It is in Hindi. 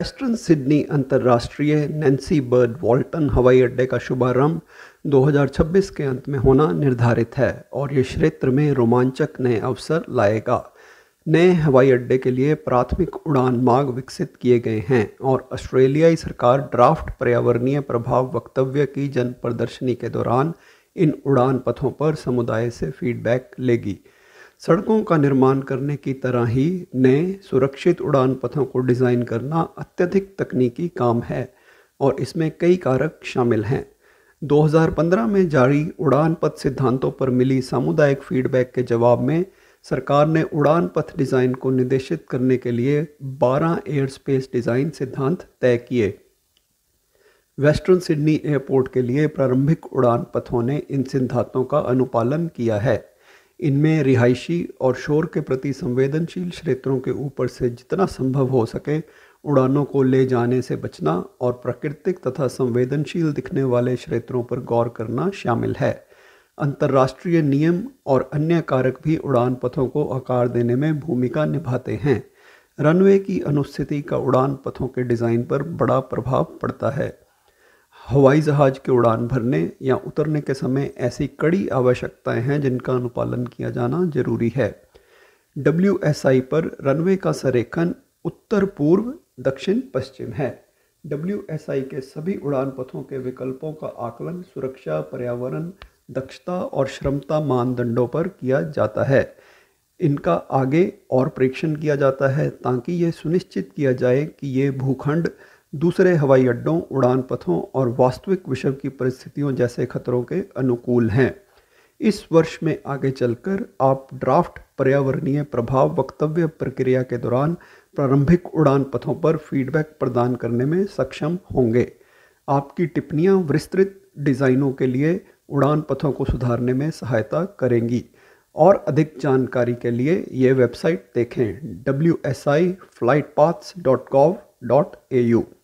वेस्टर्न सिडनी अंतर्राष्ट्रीय नैन्सी बर्ड वॉल्टन हवाई अड्डे का शुभारंभ 2026 के अंत में होना निर्धारित है और ये क्षेत्र में रोमांचक नए अवसर लाएगा नए हवाई अड्डे के लिए प्राथमिक उड़ान मार्ग विकसित किए गए हैं और ऑस्ट्रेलियाई सरकार ड्राफ्ट पर्यावरणीय प्रभाव वक्तव्य की जन प्रदर्शनी के दौरान इन उड़ान पथों पर समुदाय से फीडबैक लेगी सड़कों का निर्माण करने की तरह ही नए सुरक्षित उड़ान पथों को डिज़ाइन करना अत्यधिक तकनीकी काम है और इसमें कई कारक शामिल हैं 2015 में जारी उड़ान पथ सिद्धांतों पर मिली सामुदायिक फीडबैक के जवाब में सरकार ने उड़ान पथ डिज़ाइन को निर्देशित करने के लिए 12 एयर स्पेस डिज़ाइन सिद्धांत तय किए वेस्टर्न सिडनी एयरपोर्ट के लिए प्रारंभिक उड़ान पथों ने इन सिद्धांतों का अनुपालन किया है इनमें रिहायशी और शोर के प्रति संवेदनशील क्षेत्रों के ऊपर से जितना संभव हो सके उड़ानों को ले जाने से बचना और प्राकृतिक तथा संवेदनशील दिखने वाले क्षेत्रों पर गौर करना शामिल है अंतर्राष्ट्रीय नियम और अन्य कारक भी उड़ान पथों को आकार देने में भूमिका निभाते हैं रनवे की अनुस्थिति का उड़ान पथों के डिज़ाइन पर बड़ा प्रभाव पड़ता है हवाई जहाज़ के उड़ान भरने या उतरने के समय ऐसी कड़ी आवश्यकताएं हैं जिनका अनुपालन किया जाना जरूरी है डब्ल्यू पर रनवे का संरेखन उत्तर पूर्व दक्षिण पश्चिम है डब्ल्यू के सभी उड़ान पथों के विकल्पों का आकलन सुरक्षा पर्यावरण दक्षता और श्रमता मानदंडों पर किया जाता है इनका आगे और परीक्षण किया जाता है ताकि ये सुनिश्चित किया जाए कि ये भूखंड दूसरे हवाई अड्डों उड़ान पथों और वास्तविक विश्व की परिस्थितियों जैसे खतरों के अनुकूल हैं इस वर्ष में आगे चलकर आप ड्राफ्ट पर्यावरणीय प्रभाव वक्तव्य प्रक्रिया के दौरान प्रारंभिक उड़ान पथों पर फीडबैक प्रदान करने में सक्षम होंगे आपकी टिप्पणियाँ विस्तृत डिज़ाइनों के लिए उड़ान पथों को सुधारने में सहायता करेंगी और अधिक जानकारी के लिए ये वेबसाइट देखें W S I flight paths dot com dot A you